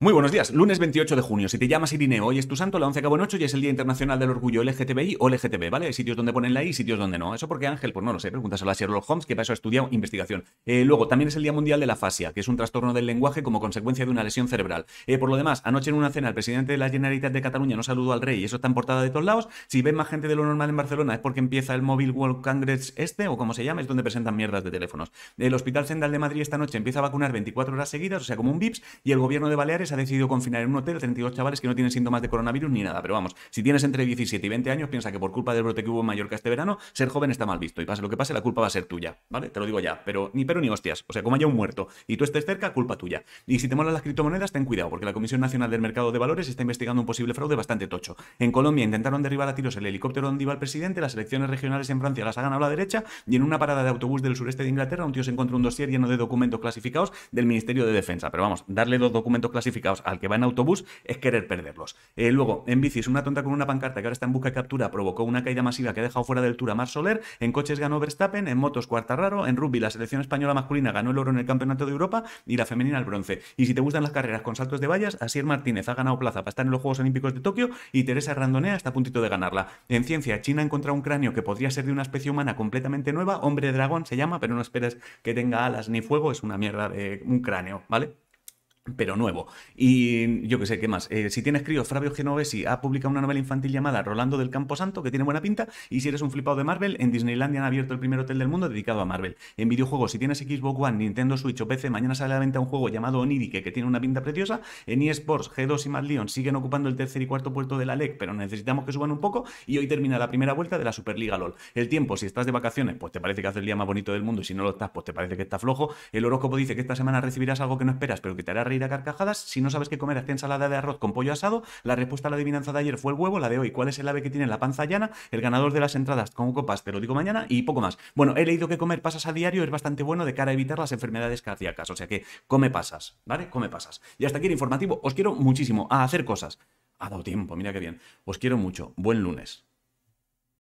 Muy buenos días, lunes 28 de junio. Si te llamas Irineo, hoy es tu santo, la 11 acabó en 8 y es el Día Internacional del Orgullo LGTBI o LGTB, ¿vale? Hay sitios donde ponen la I y sitios donde no. Eso porque Ángel, pues no lo sé, Preguntas a Sherlock Holmes, que para eso ha estudiado investigación. Eh, luego, también es el Día Mundial de la Fascia, que es un trastorno del lenguaje como consecuencia de una lesión cerebral. Eh, por lo demás, anoche en una cena el presidente de la Generalitat de Cataluña no saludó al rey y eso está en portada de todos lados. Si ven más gente de lo normal en Barcelona es porque empieza el móvil World Congress este, o como se llama, es donde presentan mierdas de teléfonos. El Hospital Central de Madrid esta noche empieza a vacunar 24 horas seguidas, o sea, como un VIPS, y el gobierno de Baleares ha decidido confinar en un hotel a 32 chavales que no tienen síntomas de coronavirus ni nada. Pero vamos, si tienes entre 17 y 20 años, piensa que por culpa del brote que hubo en Mallorca este verano, ser joven está mal visto. Y pase lo que pase, la culpa va a ser tuya, ¿vale? Te lo digo ya. Pero ni pero ni hostias. O sea, como haya un muerto y tú estés cerca, culpa tuya. Y si te molan las criptomonedas, ten cuidado, porque la Comisión Nacional del Mercado de Valores está investigando un posible fraude bastante tocho. En Colombia intentaron derribar a tiros el helicóptero donde iba el presidente, las elecciones regionales en Francia las ha ganado la derecha, y en una parada de autobús del sureste de Inglaterra, un tío se un dossier lleno de documentos clasificados del Ministerio de Defensa. Pero vamos, darle dos documentos clasificados al que va en autobús es querer perderlos. Eh, luego, en bicis, una tonta con una pancarta que ahora está en busca de captura provocó una caída masiva que ha dejado fuera del Tour a Mar Soler, en coches ganó Verstappen, en motos cuarta raro. en rugby la selección española masculina ganó el oro en el Campeonato de Europa y la femenina el bronce. Y si te gustan las carreras con saltos de vallas, Asier Martínez ha ganado plaza para estar en los Juegos Olímpicos de Tokio y Teresa Randonea está a puntito de ganarla. En ciencia, China ha encontrado un cráneo que podría ser de una especie humana completamente nueva, hombre dragón se llama, pero no esperes que tenga alas ni fuego, es una mierda de un cráneo, ¿vale? pero nuevo. Y yo qué sé, ¿qué más? Eh, si tienes críos, Fabio Genovesi ha publicado una novela infantil llamada Rolando del Campo Santo, que tiene buena pinta, y si eres un flipado de Marvel, en Disneylandia han abierto el primer hotel del mundo dedicado a Marvel. En videojuegos, si tienes Xbox One, Nintendo Switch o PC, mañana sale a la venta un juego llamado Onirique, que tiene una pinta preciosa. En eSports, G2 y Mad Leon siguen ocupando el tercer y cuarto puerto de la LEC, pero necesitamos que suban un poco, y hoy termina la primera vuelta de la Superliga LOL. El tiempo, si estás de vacaciones, pues te parece que hace el día más bonito del mundo, y si no lo estás, pues te parece que está flojo. El horóscopo dice que esta semana recibirás algo que no esperas, pero que te hará reír a carcajadas. Si no sabes qué comer, haz ensalada de arroz con pollo asado. La respuesta a la adivinanza de ayer fue el huevo, la de hoy, ¿cuál es el ave que tiene la panza llana? El ganador de las entradas con copas, te lo digo mañana y poco más. Bueno, he leído que comer pasas a diario es bastante bueno de cara a evitar las enfermedades cardíacas, o sea que come pasas, ¿vale? Come pasas. Y hasta aquí el informativo. Os quiero muchísimo a hacer cosas. Ha dado tiempo, mira qué bien. Os quiero mucho. Buen lunes.